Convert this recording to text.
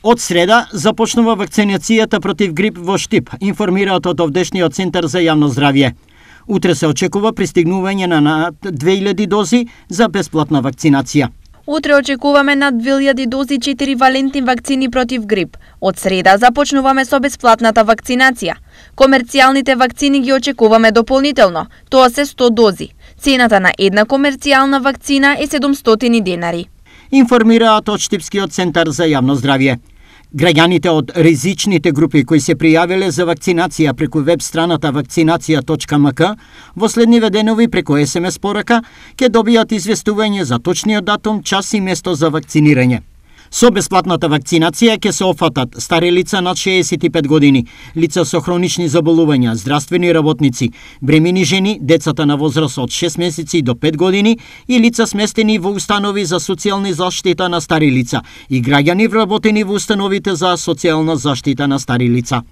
Од среда започнува вакцинацијата против грип во Штип, информираат од Овдешниот центар за јавно здравје. Утре се очекува пристигнување на над 2000 дози за бесплатна вакцинација. Утре очекуваме над 2000 дози 4 валентни вакцини против грип. Од среда започнуваме со бесплатната вакцинација. Комерцијалните вакцини ги очекуваме дополнително, тоа се 100 дози. Цената на една комерцијална вакцина е 700 денари информираат од Штипскиот центар за јавно здравје. Граѓаните од ризичните групи кои се пријавиле за вакцинација преку веб страната вакцинација.мк во следниве денови преку СМС порака ќе добијат известување за точниот датум, час и место за вакцинирање. Со бесплатната вакцинација ќе се офатат стари лица над 65 години, лица со хронични заболувања, здравствени работници, бремени жени, децата на возраст од 6 месеци до 5 години и лица сместени во установи за социјална заштита на стари лица и граѓани вработени во установите за социјална заштита на стари лица.